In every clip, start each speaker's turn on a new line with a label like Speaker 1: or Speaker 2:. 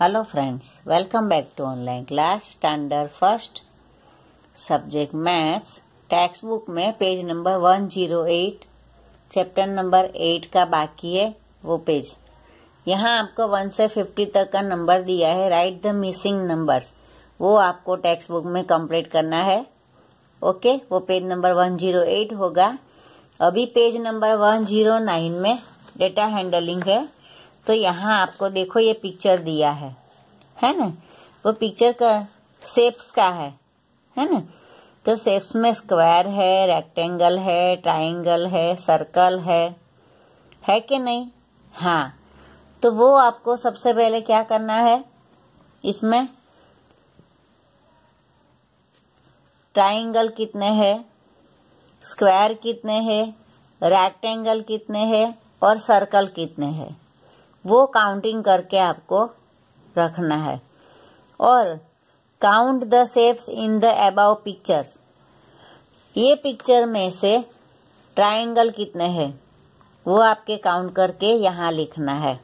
Speaker 1: hello friends welcome back to online class standard first subject maths text book में page number one zero eight chapter number eight का बाकी है वो page यहाँ आपको one से फिफ्टी तक का नंबर दिया है राइट द मिसिंग नंबर्स वो आपको टेक्स्ट बुक में कंप्लीट करना है ओके वो page number one zero eight होगा अभी page number one zero nine में डेटा हैंडलिंग है तो यहाँ आपको देखो ये पिक्चर दिया है है ना वो पिक्चर का सेप्स का है है ना तो सेप्स में स्क्वायर है रेक्टेंगल है ट्राइंगल है सर्कल है है कि नहीं हाँ तो वो आपको सबसे पहले क्या करना है इसमें ट्राइंगल कितने हैं स्क्वायर कितने हैं रेक्टेंगल कितने हैं और सर्कल कितने हैं वो काउंटिंग करके आपको रखना है और count the shapes in the above picture ये पिक्चर में से ट्राइंगल कितने हैं वो आपके काउंट करके यहाँ लिखना है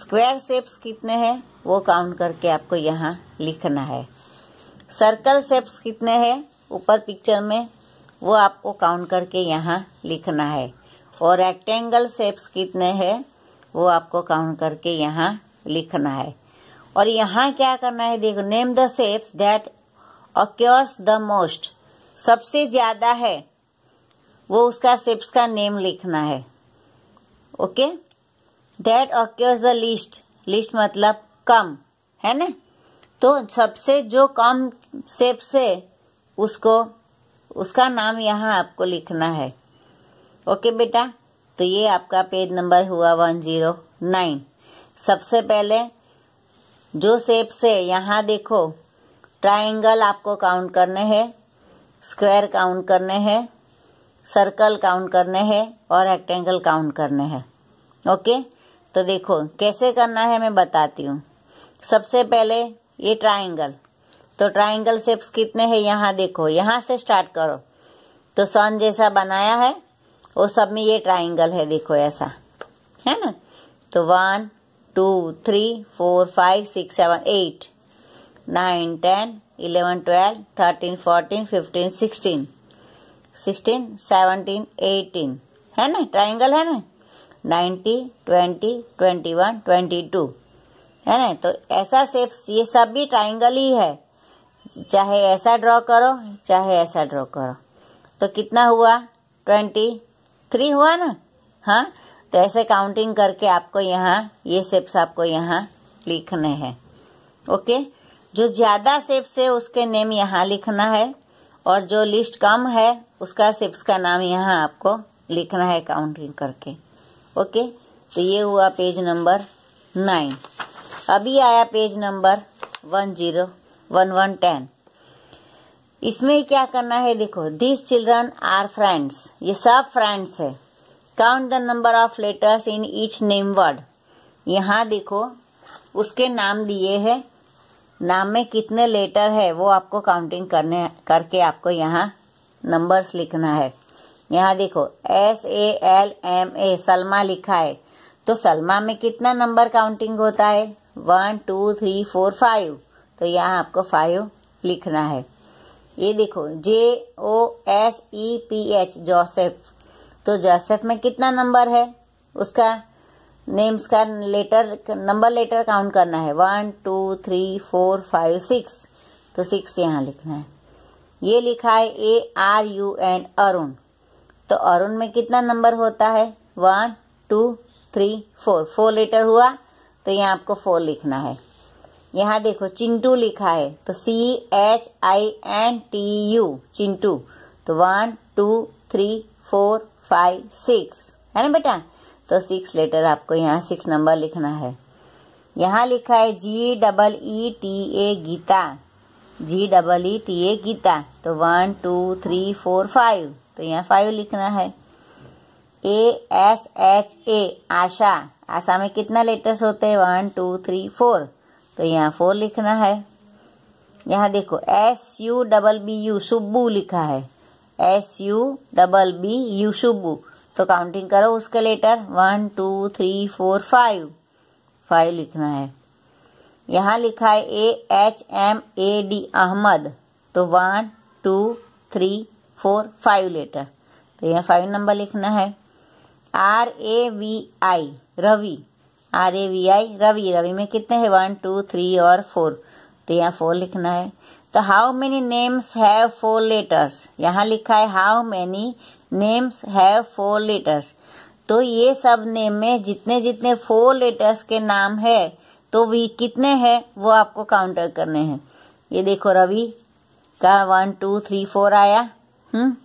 Speaker 1: स्क्वायर शेप्स कितने हैं वो काउंट करके आपको यहाँ लिखना है सर्कल सेप्स कितने हैं ऊपर पिक्चर में वो आपको काउंट करके यहाँ लिखना है और रेक्टेंगल शेप्स कितने हैं वो आपको काउंट करके यहाँ लिखना है और यहाँ क्या करना है देखो name the shapes that occurs the most सबसे ज्यादा है वो उसका सेप्स का नेम लिखना है okay that occurs the least least मतलब कम है ना तो सबसे जो कम सेप से उसको उसका नाम यहाँ आपको लिखना है ओके बेटा तो ये आपका पेज नंबर हुआ वन जीरो नाइन सबसे पहले जो सेप से यहाँ देखो ट्राइंगल आपको काउंट करने हैं स्क्वायर काउंट करने हैं सर्कल काउंट करने हैं और रेक्टेंगल काउंट करने हैं ओके तो देखो कैसे करना है मैं बताती हूँ सबसे पहले ये ट्राइंगल तो ट्राइंगल सेप्स कितने हैं यहाँ देखो यहाँ से स्टार्ट करो तो सन जैसा बनाया है और सब में ये ट्राइंगल है देखो ऐसा है ना तो one two three four five six seven eight nine ten eleven twelve thirteen fourteen fifteen sixteen sixteen seventeen eighteen है ना ट्राइंगल है ना ninety twenty twenty one twenty two है ना तो ऐसा सेप्स ये सब भी ट्राइंगल ही है चाहे ऐसा ड्रॉ करो चाहे ऐसा ड्रॉ करो तो कितना हुआ ट्वेंटी थ्री हुआ ना हाँ तो ऐसे काउंटिंग करके आपको यहाँ ये सेप्स आपको यहाँ लिखने हैं ओके जो ज़्यादा सेप्स है उसके नेम यहाँ लिखना है और जो लिस्ट कम है उसका सेप्स का नाम यहाँ आपको लिखना है काउंटिंग करके ओके तो ये हुआ पेज नंबर नाइन अभी आया page number one zero one one ten इसमें क्या करना है देखो दिस चिल्ड्रन आर फ्रेंड्स ये सब फ्रेंड्स है count the number of letters in each name word यहाँ देखो उसके नाम दिए है नाम में कितने लेटर है वो आपको काउंटिंग करने करके आपको यहाँ नंबर्स लिखना है यहाँ देखो S A L M A Salma लिखा है तो सलमा में कितना नंबर काउंटिंग होता है one two three four five तो यहाँ आपको फाइव लिखना है ये देखो J O S E P H Joseph तो जोसेफ में कितना नंबर है उसका नेम्स का लेटर नंबर लेटर काउंट करना है one two three four five six तो सिक्स यहाँ लिखना है ये लिखा है A R U N Arun तो अरुण में कितना नंबर होता है one two three four four letter हुआ तो यहाँ आपको फोर लिखना है यहाँ देखो चिंटू लिखा है तो C H I N T U Chintu तो one two three four five six है ना बेटा तो सिक्स लेटर आपको यहाँ सिक्स नंबर लिखना है यहाँ लिखा है G double E T A Geeta G double E T A Geeta तो one two three four five तो यहाँ फाइव लिखना है ए एस एच ए आशा आशा में कितना लेटर्स होते हैं वन टू थ्री फोर तो यहाँ फोर लिखना है यहाँ देखो S U double B U Subu लिखा है S U double B U Subu तो काउंटिंग करो उसके letter one two three four five five लिखना है यहाँ लिखा है A H M A D Ahmad तो one two three four five letter तो यहाँ फाइव नंबर लिखना है R A V I Ravi R A V I Ravi Ravi में कितने हैं वन टू थ्री और फोर तो यहाँ फोर लिखना है तो how many names have four letters यहाँ लिखा है how many names have four letters तो ये सब नेम में जितने जितने फोर लेटर्स के नाम है तो वी कितने हैं वो आपको काउंटर करने हैं ये देखो रवि का वन टू थ्री फोर आया हम्म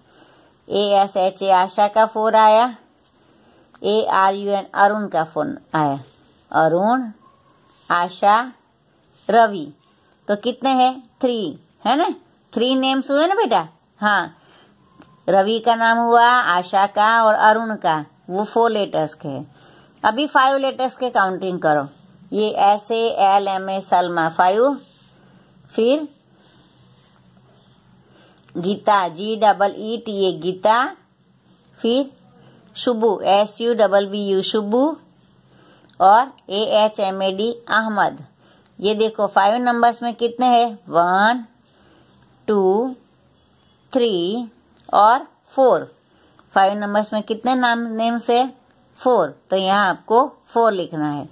Speaker 1: ए एस एच ए आशा का फोर आया A R U N Arun का फोन आया अरुण आशा रवि तो कितने हैं थ्री है ना थ्री नेम्स हुए ना बेटा हाँ रवि का नाम हुआ आशा का और अरुण का वो फोर लेटर्स के है अभी फाइव लेटर्स के काउंटिंग करो ये S A L M A Salma five फिर Geeta G double E T A Geeta फिर Shubhu S U double B U Shubhu और A H M A D Ahmad ये देखो फाइव नंबर्स में कितने हैं वन टू थ्री और फोर फाइव नंबर्स में कितने नाम नेम्स है फोर तो यहाँ आपको फोर लिखना है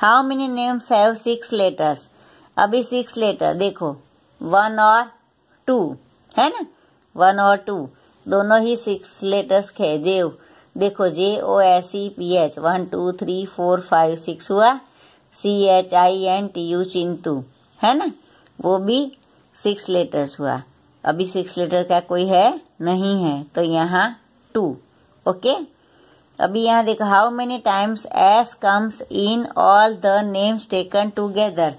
Speaker 1: how many names have six letters अभी सिक्स लेटर देखो वन और टू है ना वन और टू दोनों ही सिक्स लेटर्स खेजे देखो J O S C P H one two three four five six हुआ C H I N T U Chintu है ना वो भी सिक्स लेटर्स हुआ अभी सिक्स लेटर का कोई है नहीं है तो यहाँ टू ओके अभी यहाँ देखो how many times S comes in all the names taken together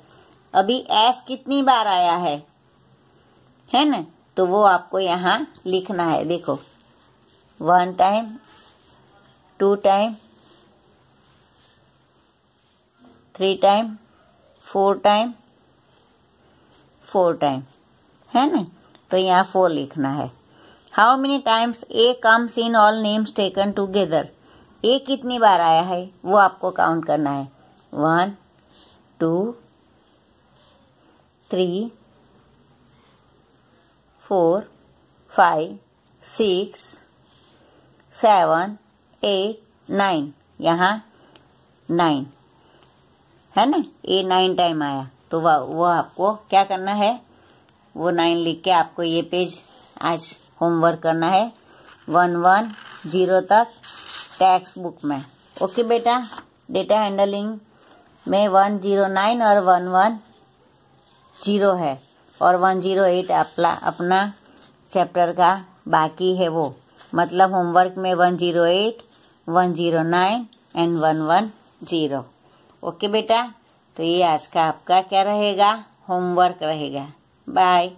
Speaker 1: अभी एस कितनी बार आया है है ना तो वो आपको यहाँ लिखना है देखो one time two time three time four time four time है ना तो यहाँ फोर लिखना है how many times A comes in all names taken together A कितनी बार आया है वो आपको काउंट करना है one two three four five six seven eight nine यहाँ नाइन है ना ए नाइन टाइम आया तो वह वो आपको क्या करना है वो नाइन लिख के आपको ये पेज आज होमवर्क करना है वन वन जीरो तक टैक्स बुक में ओके बेटा डेटा हैंडलिंग में वन जीरो नाइन और वन वन जीरो है और वन जीरो एट अपना अपना चैप्टर का बाकी है वो मतलब होमवर्क में one zero eight one zero nine and one one zero okay बेटा तो ये आज का आपका क्या रहेगा होमवर्क रहेगा बाय